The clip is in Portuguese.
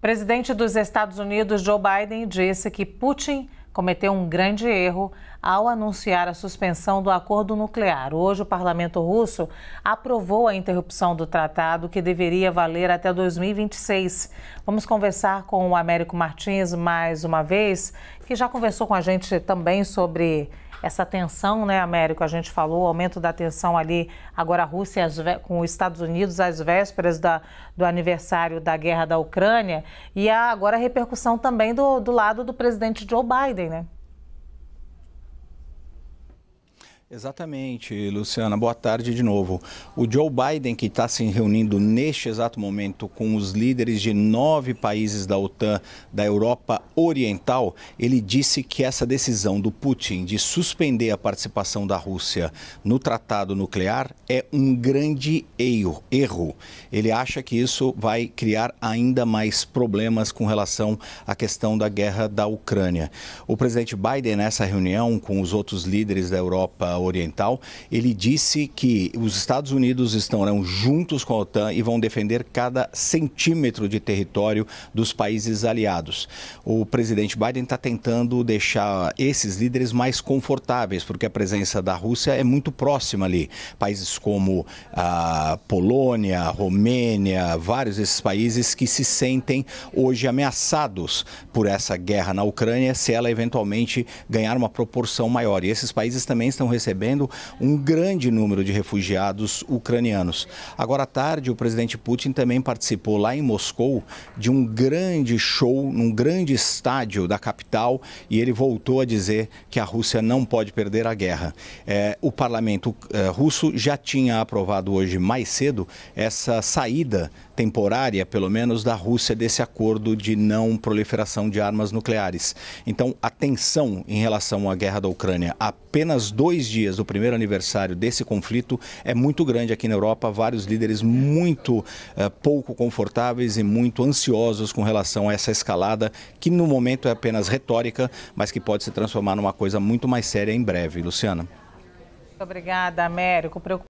Presidente dos Estados Unidos Joe Biden disse que Putin cometeu um grande erro ao anunciar a suspensão do acordo nuclear. Hoje, o parlamento russo aprovou a interrupção do tratado, que deveria valer até 2026. Vamos conversar com o Américo Martins mais uma vez, que já conversou com a gente também sobre essa tensão, né, Américo? A gente falou, aumento da tensão ali, agora a Rússia com os Estados Unidos às vésperas da, do aniversário da guerra da Ucrânia, e agora a repercussão também do, do lado do presidente Joe Biden, né? Exatamente, Luciana. Boa tarde de novo. O Joe Biden, que está se reunindo neste exato momento com os líderes de nove países da OTAN da Europa Oriental, ele disse que essa decisão do Putin de suspender a participação da Rússia no tratado nuclear é um grande erro. Ele acha que isso vai criar ainda mais problemas com relação à questão da guerra da Ucrânia. O presidente Biden, nessa reunião com os outros líderes da Europa Oriental, ele disse que os Estados Unidos estarão juntos com a OTAN e vão defender cada centímetro de território dos países aliados. O presidente Biden está tentando deixar esses líderes mais confortáveis, porque a presença da Rússia é muito próxima ali. Países como a ah, Polônia, Romênia, vários desses países que se sentem hoje ameaçados por essa guerra na Ucrânia, se ela eventualmente ganhar uma proporção maior. E esses países também estão recebendo recebendo um grande número de refugiados ucranianos. Agora à tarde, o presidente Putin também participou lá em Moscou de um grande show, num grande estádio da capital, e ele voltou a dizer que a Rússia não pode perder a guerra. É, o parlamento é, russo já tinha aprovado hoje mais cedo essa saída temporária, pelo menos, da Rússia desse acordo de não proliferação de armas nucleares. Então, atenção em relação à guerra da Ucrânia, apenas dois dias dias do primeiro aniversário desse conflito é muito grande aqui na Europa. Vários líderes muito eh, pouco confortáveis e muito ansiosos com relação a essa escalada, que no momento é apenas retórica, mas que pode se transformar numa coisa muito mais séria em breve. Luciana. Muito obrigada, Américo.